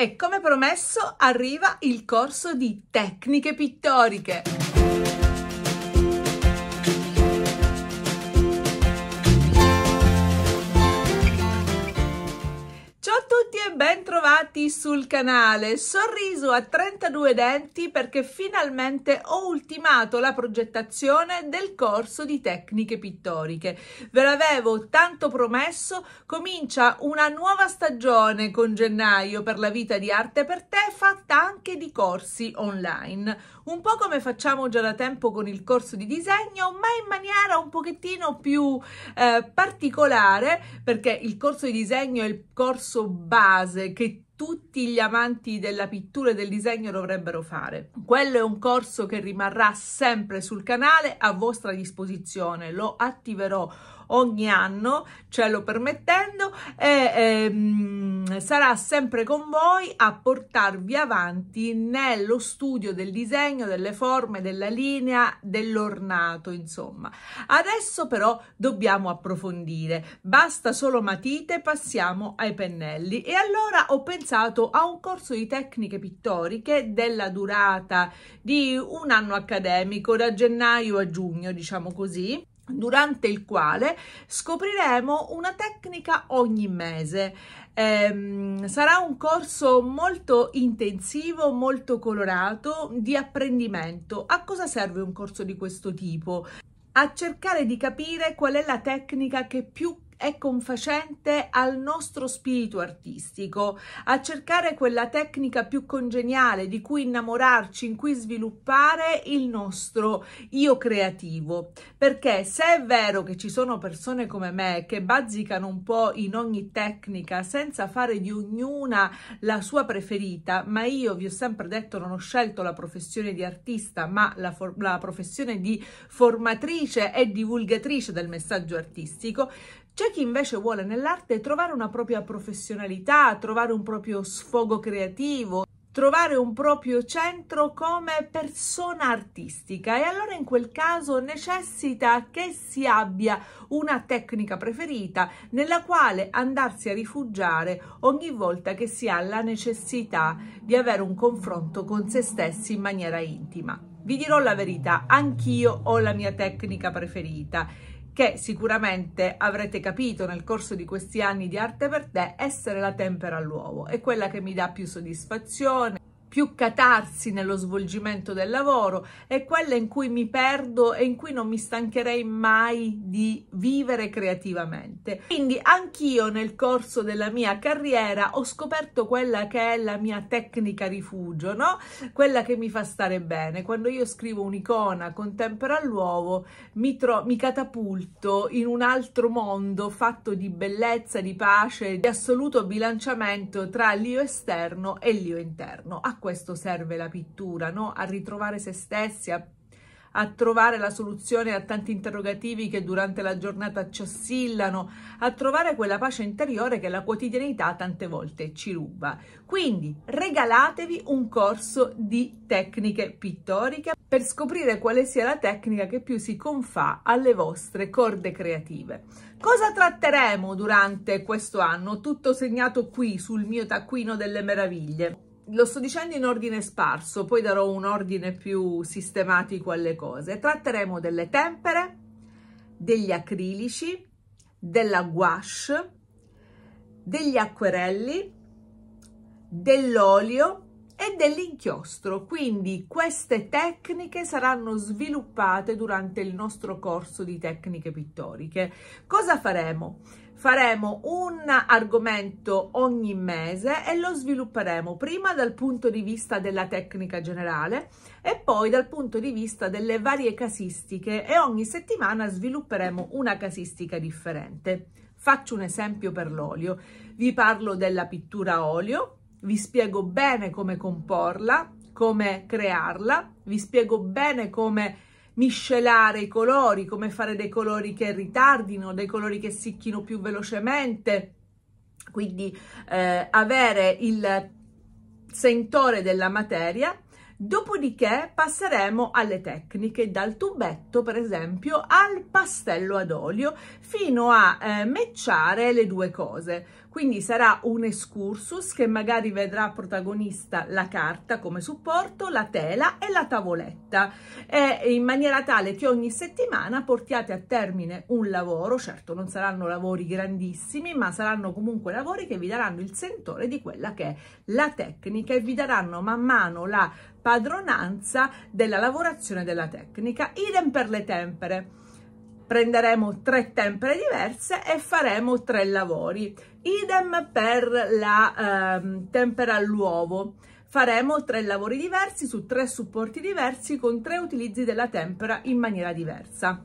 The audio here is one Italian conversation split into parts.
E come promesso arriva il corso di tecniche pittoriche. bentrovati sul canale. Sorriso a 32 denti perché finalmente ho ultimato la progettazione del corso di tecniche pittoriche. Ve l'avevo tanto promesso, comincia una nuova stagione con gennaio per la vita di arte per te fatta anche di corsi online. Un po' come facciamo già da tempo con il corso di disegno, ma in maniera un pochettino più eh, particolare perché il corso di disegno è il corso base casa, que tutti gli amanti della pittura e del disegno dovrebbero fare. Quello è un corso che rimarrà sempre sul canale a vostra disposizione, lo attiverò ogni anno, ce lo permettendo, e ehm, sarà sempre con voi a portarvi avanti nello studio del disegno, delle forme, della linea, dell'ornato, insomma. Adesso però dobbiamo approfondire, basta solo matite, passiamo ai pennelli. E allora ho pensato indirizzato a un corso di tecniche pittoriche della durata di un anno accademico da gennaio a giugno, diciamo così, durante il quale scopriremo una tecnica ogni mese. Eh, sarà un corso molto intensivo, molto colorato di apprendimento. A cosa serve un corso di questo tipo? A cercare di capire qual è la tecnica che più è confacente al nostro spirito artistico, a cercare quella tecnica più congeniale di cui innamorarci, in cui sviluppare il nostro io creativo. Perché se è vero che ci sono persone come me che bazzicano un po' in ogni tecnica senza fare di ognuna la sua preferita, ma io vi ho sempre detto non ho scelto la professione di artista, ma la, la professione di formatrice e divulgatrice del messaggio artistico, c'è chi invece vuole nell'arte trovare una propria professionalità, trovare un proprio sfogo creativo, trovare un proprio centro come persona artistica e allora in quel caso necessita che si abbia una tecnica preferita nella quale andarsi a rifugiare ogni volta che si ha la necessità di avere un confronto con se stessi in maniera intima. Vi dirò la verità, anch'io ho la mia tecnica preferita che sicuramente avrete capito nel corso di questi anni di arte per te essere la tempera all'uovo. È quella che mi dà più soddisfazione, più catarsi nello svolgimento del lavoro, è quella in cui mi perdo e in cui non mi stancherei mai di vivere creativamente. Quindi anch'io nel corso della mia carriera ho scoperto quella che è la mia tecnica rifugio, no? Quella che mi fa stare bene. Quando io scrivo un'icona contempera l'uovo, mi, mi catapulto in un altro mondo fatto di bellezza, di pace, di assoluto bilanciamento tra l'io esterno e l'io interno. A questo serve la pittura, no? a ritrovare se stessi, a, a trovare la soluzione a tanti interrogativi che durante la giornata ci assillano, a trovare quella pace interiore che la quotidianità tante volte ci ruba. Quindi regalatevi un corso di tecniche pittoriche per scoprire quale sia la tecnica che più si confà alle vostre corde creative. Cosa tratteremo durante questo anno? Tutto segnato qui sul mio taccuino delle meraviglie lo sto dicendo in ordine sparso, poi darò un ordine più sistematico alle cose. Tratteremo delle tempere, degli acrilici, della gouache, degli acquerelli, dell'olio e dell'inchiostro. Quindi queste tecniche saranno sviluppate durante il nostro corso di tecniche pittoriche. Cosa faremo? faremo un argomento ogni mese e lo svilupperemo prima dal punto di vista della tecnica generale e poi dal punto di vista delle varie casistiche e ogni settimana svilupperemo una casistica differente. Faccio un esempio per l'olio. Vi parlo della pittura a olio, vi spiego bene come comporla, come crearla, vi spiego bene come miscelare i colori, come fare dei colori che ritardino, dei colori che sicchino più velocemente. Quindi eh, avere il sentore della materia Dopodiché passeremo alle tecniche, dal tubetto per esempio al pastello ad olio, fino a eh, mecciare le due cose. Quindi sarà un excursus che magari vedrà protagonista la carta come supporto, la tela e la tavoletta e in maniera tale che ogni settimana portiate a termine un lavoro, certo non saranno lavori grandissimi ma saranno comunque lavori che vi daranno il sentore di quella che è la tecnica e vi daranno man mano la padronanza della lavorazione della tecnica. Idem per le tempere prenderemo tre tempere diverse e faremo tre lavori. Idem per la ehm, tempera all'uovo. Faremo tre lavori diversi su tre supporti diversi con tre utilizzi della tempera in maniera diversa.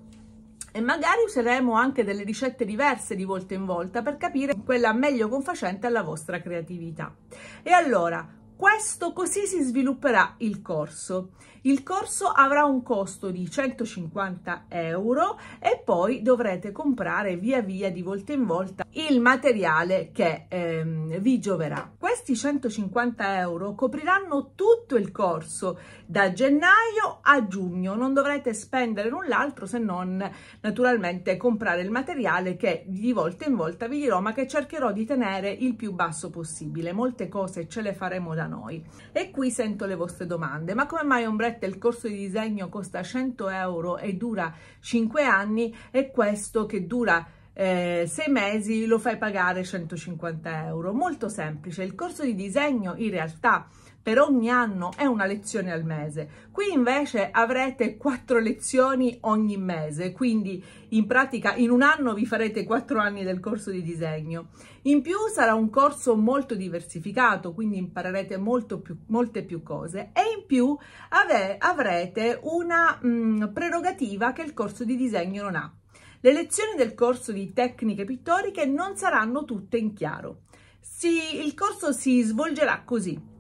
E magari useremo anche delle ricette diverse di volta in volta per capire quella meglio confacente alla vostra creatività. E allora, questo così si svilupperà il corso. Il corso avrà un costo di 150 euro e poi dovrete comprare via via di volta in volta il materiale che ehm, vi gioverà. Questi 150 euro copriranno tutto il corso da gennaio a giugno, non dovrete spendere null'altro se non naturalmente comprare il materiale che di volta in volta vi dirò ma che cercherò di tenere il più basso possibile. Molte cose ce le faremo da da noi. E qui sento le vostre domande, ma come mai Ombretta il corso di disegno costa 100 euro e dura 5 anni e questo che dura eh, sei mesi lo fai pagare 150 euro? Molto semplice, il corso di disegno in realtà è per ogni anno è una lezione al mese. Qui invece avrete quattro lezioni ogni mese, quindi in pratica in un anno vi farete quattro anni del corso di disegno. In più sarà un corso molto diversificato, quindi imparerete più, molte più cose e in più ave, avrete una mh, mm, prerogativa che il corso di disegno non ha. Le lezioni del corso di tecniche pittoriche non saranno tutte in chiaro. Si, il corso si svolgerà così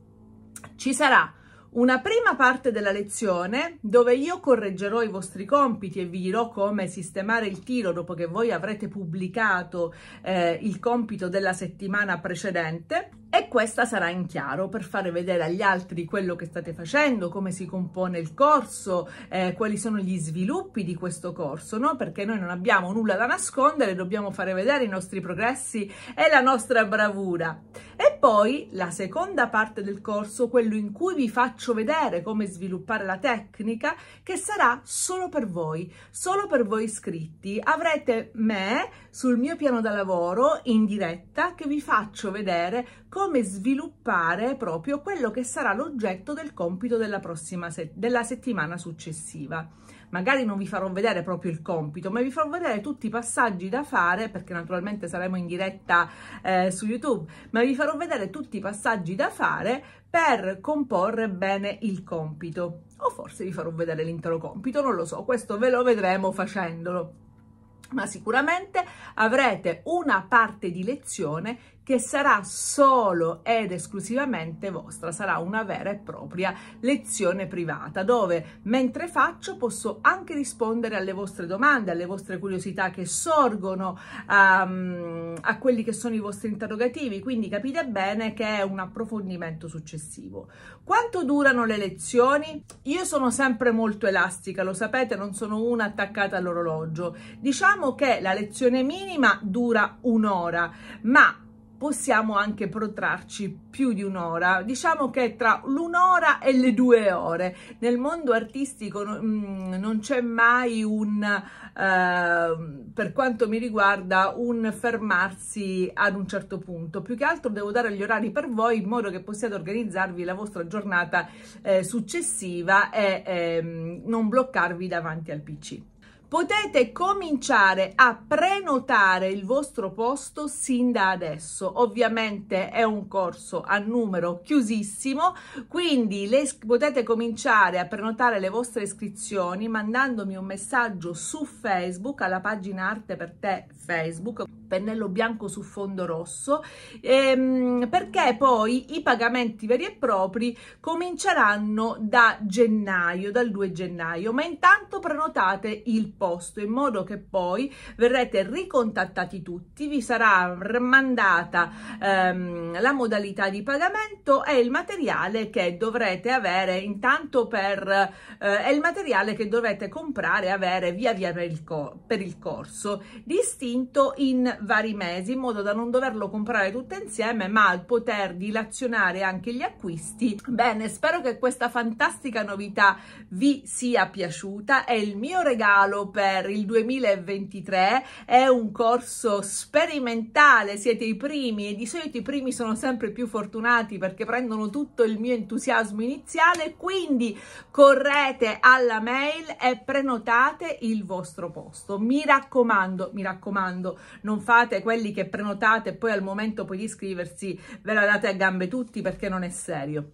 ci sarà una prima parte della lezione dove io correggerò i vostri compiti e vi dirò come sistemare il tiro dopo che voi avrete pubblicato eh, il compito della settimana precedente e questa sarà in chiaro per fare vedere agli altri quello che state facendo, come si compone il corso, eh, quali sono gli sviluppi di questo corso, no? perché noi non abbiamo nulla da nascondere, dobbiamo fare vedere i nostri progressi e la nostra bravura. E poi la seconda parte del corso, quello in cui vi faccio vedere come sviluppare la tecnica, che sarà solo per voi, solo per voi iscritti. Avrete me sul mio piano da lavoro in diretta che vi faccio vedere come sviluppare proprio quello che sarà l'oggetto del compito della, prossima se- della settimana successiva. Magari non vi farò vedere proprio il compito, ma vi farò vedere tutti i passaggi da fare, perché naturalmente saremo in diretta eh, su YouTube, ma vi farò vedere tutti i passaggi da fare per comporre bene il compito. O forse vi farò vedere l'intero compito, non lo so, questo ve lo vedremo facendolo ma sicuramente avrete una parte di lezione che sarà solo ed esclusivamente vostra, sarà una vera e propria lezione privata dove mentre faccio posso anche rispondere alle vostre domande, alle vostre curiosità che sorgono, um, a quelli che sono i vostri interrogativi, quindi capite bene che è un approfondimento successivo. Quanto durano le lezioni? Io sono sempre molto elastica, lo sapete, non sono una attaccata all'orologio. Diciamo che la lezione minima dura un'ora, ma possiamo anche protrarci più di un'ora, diciamo che tra l'un'ora e le due ore. Nel mondo artistico non, mm, non c'è mai un, eh, per quanto mi riguarda, un fermarsi ad un certo punto. Più che altro devo dare gli orari per voi in modo che possiate organizzarvi la vostra giornata eh, successiva e eh, non bloccarvi davanti al PC potete cominciare a prenotare il vostro posto sin da adesso. Ovviamente è un corso a numero chiusissimo, quindi le, potete cominciare a prenotare le vostre iscrizioni mandandomi un messaggio su Facebook alla pagina Arte per te Facebook pennello bianco su fondo rosso ehm, perché poi i pagamenti veri e propri cominceranno da gennaio, dal 2 gennaio, ma intanto prenotate il posto in modo che poi verrete ricontattati tutti, vi sarà mandata ehm, la modalità di pagamento e il materiale che dovrete avere intanto per eh, il materiale che dovete comprare avere via via per il, per il corso distinto in vari mesi in modo da non doverlo comprare tutto insieme ma poter dilazionare anche gli acquisti. Bene, spero che questa fantastica novità vi sia piaciuta. È il mio regalo per il 2023, è un corso sperimentale, siete i primi e di solito i primi sono sempre più fortunati perché prendono tutto il mio entusiasmo iniziale, quindi correte alla mail e prenotate il vostro posto. Mi raccomando, mi raccomando, non fate fate quelli che prenotate e poi al momento poi di iscriversi ve la date a gambe tutti perché non è serio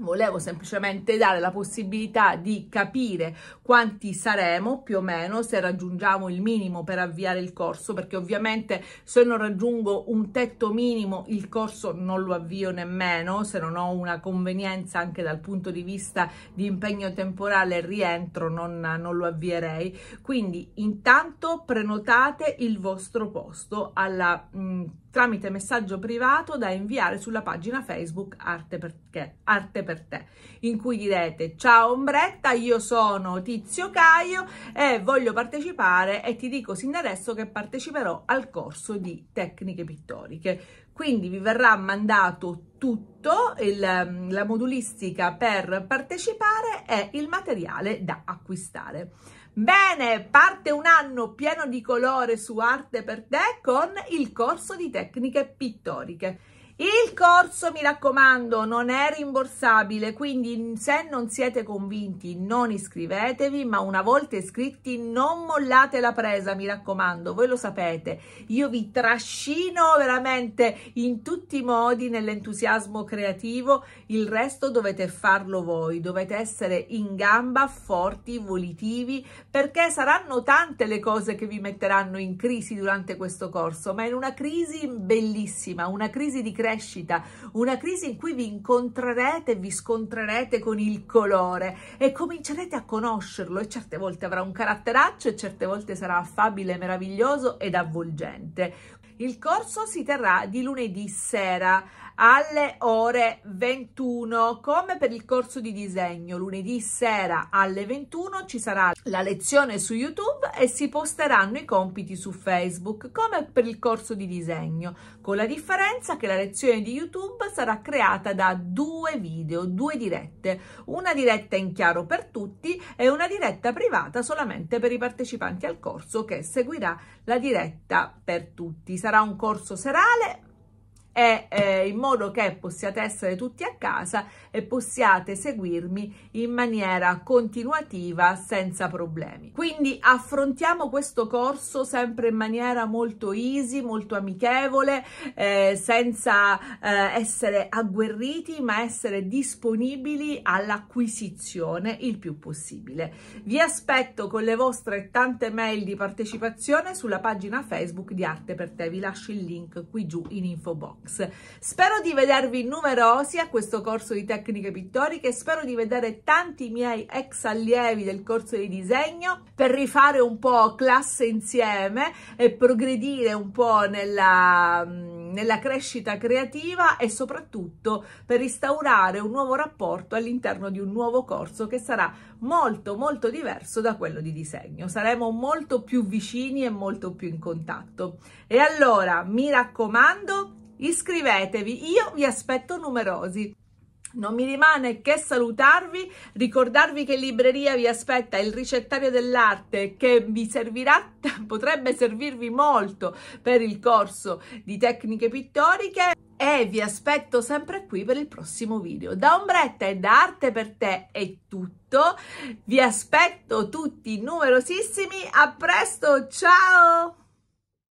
volevo semplicemente dare la possibilità di capire quanti saremo più o meno se raggiungiamo il minimo per avviare il corso perché ovviamente se non raggiungo un tetto minimo il corso non lo avvio nemmeno se non ho una convenienza anche dal punto di vista di impegno temporale rientro non, non lo avvierei quindi intanto prenotate il vostro posto alla mh, tramite messaggio privato da inviare sulla pagina Facebook Arte per, te, Arte per te, in cui direte ciao ombretta, io sono Tizio Caio e voglio partecipare e ti dico sin da adesso che parteciperò al corso di tecniche pittoriche quindi vi verrà mandato tutto, il, la modulistica per partecipare e il materiale da acquistare. Bene, parte un anno pieno di colore su Arte per te con il corso di tecniche pittoriche. Il corso, mi raccomando, non è rimborsabile, quindi se non siete convinti non iscrivetevi, ma una volta iscritti non mollate la presa, mi raccomando, voi lo sapete. Io vi trascino veramente in tutti i modi nell'entusiasmo creativo, il resto dovete farlo voi, dovete essere in gamba, forti, volitivi, perché saranno tante le cose che vi metteranno in crisi durante questo corso, ma in una crisi bellissima, una crisi di creatività crescita, una crisi in cui vi incontrerete, e vi scontrerete con il colore e comincerete a conoscerlo e certe volte avrà un caratteraccio e certe volte sarà affabile, meraviglioso ed avvolgente. Il corso si terrà di lunedì sera alle ore 21 come per il corso di disegno lunedì sera alle 21 ci sarà la lezione su youtube e si posteranno i compiti su facebook come per il corso di disegno con la differenza che la lezione di youtube sarà creata da due video due dirette una diretta in chiaro per tutti e una diretta privata solamente per i partecipanti al corso che seguirà la diretta per tutti sarà un corso serale e eh, in modo che possiate essere tutti a casa e possiate seguirmi in maniera continuativa senza problemi. Quindi affrontiamo questo corso sempre in maniera molto easy, molto amichevole, eh, senza eh, essere agguerriti ma essere disponibili all'acquisizione il più possibile. Vi aspetto con le vostre tante mail di partecipazione sulla pagina Facebook di Arte per te, vi lascio il link qui giù in info box. Box. Spero di vedervi numerosi a questo corso di tecniche pittoriche, spero di vedere tanti miei ex allievi del corso di disegno per rifare un po' classe insieme e progredire un po' nella, nella crescita creativa e soprattutto per instaurare un nuovo rapporto all'interno di un nuovo corso che sarà molto molto diverso da quello di disegno. Saremo molto più vicini e molto più in contatto. E allora, mi raccomando, Iscrivetevi, io vi aspetto numerosi. Non mi rimane che salutarvi, ricordarvi che in libreria vi aspetta il ricettario dell'arte che vi servirà, potrebbe servirvi molto per il corso di tecniche pittoriche e vi aspetto sempre qui per il prossimo video. Da Ombretta e da Arte per te è tutto, vi aspetto tutti numerosissimi, a presto, ciao!